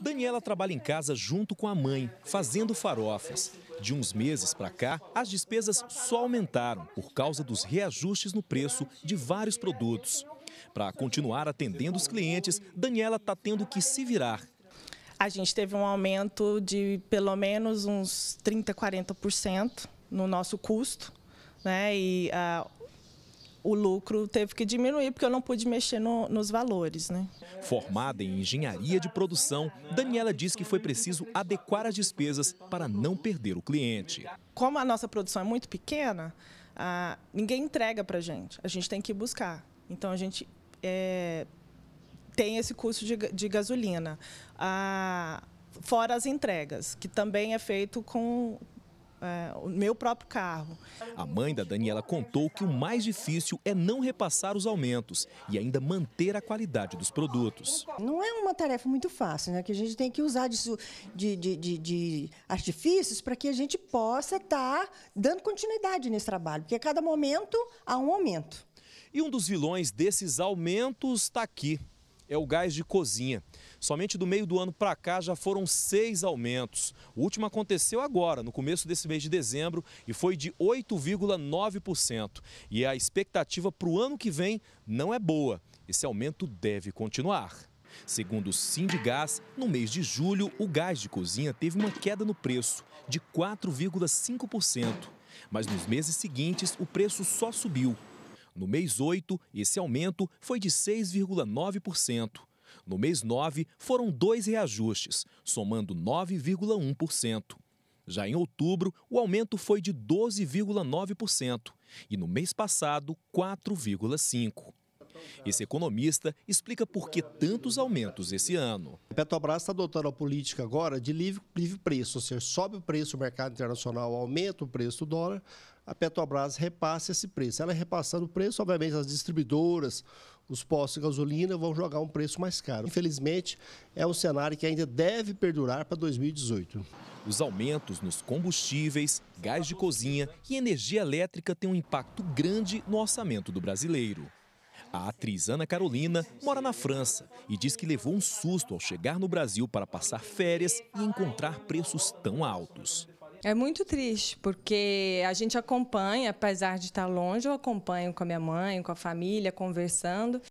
Daniela trabalha em casa junto com a mãe, fazendo farofas. De uns meses para cá, as despesas só aumentaram por causa dos reajustes no preço de vários produtos. Para continuar atendendo os clientes, Daniela está tendo que se virar. A gente teve um aumento de pelo menos uns 30, 40% no nosso custo, né? E uh, o lucro teve que diminuir porque eu não pude mexer no, nos valores. Né? Formada em engenharia de produção, Daniela diz que foi preciso adequar as despesas para não perder o cliente. Como a nossa produção é muito pequena, ah, ninguém entrega para a gente, a gente tem que buscar. Então a gente é, tem esse custo de, de gasolina. Ah, fora as entregas, que também é feito com, é, o meu próprio carro. A mãe da Daniela contou que o mais difícil é não repassar os aumentos e ainda manter a qualidade dos produtos. Não é uma tarefa muito fácil, né? Que a gente tem que usar disso, de, de, de, de artifícios para que a gente possa estar tá dando continuidade nesse trabalho, porque a cada momento há um aumento. E um dos vilões desses aumentos está aqui é o gás de cozinha. Somente do meio do ano para cá já foram seis aumentos. O último aconteceu agora, no começo desse mês de dezembro, e foi de 8,9%. E a expectativa para o ano que vem não é boa. Esse aumento deve continuar. Segundo o Sindigás, no mês de julho, o gás de cozinha teve uma queda no preço de 4,5%. Mas nos meses seguintes, o preço só subiu no mês 8, esse aumento foi de 6,9%. No mês 9, foram dois reajustes, somando 9,1%. Já em outubro, o aumento foi de 12,9% e no mês passado, 4,5%. Esse economista explica por que tantos aumentos esse ano. A Petrobras está adotando a política agora de livre, livre preço, ou seja, sobe o preço do mercado internacional, aumenta o preço do dólar, a Petrobras repassa esse preço. Ela repassando o preço, obviamente, as distribuidoras, os postos de gasolina vão jogar um preço mais caro. Infelizmente, é um cenário que ainda deve perdurar para 2018. Os aumentos nos combustíveis, gás de cozinha e energia elétrica têm um impacto grande no orçamento do brasileiro. A atriz Ana Carolina mora na França e diz que levou um susto ao chegar no Brasil para passar férias e encontrar preços tão altos. É muito triste, porque a gente acompanha, apesar de estar longe, eu acompanho com a minha mãe, com a família, conversando,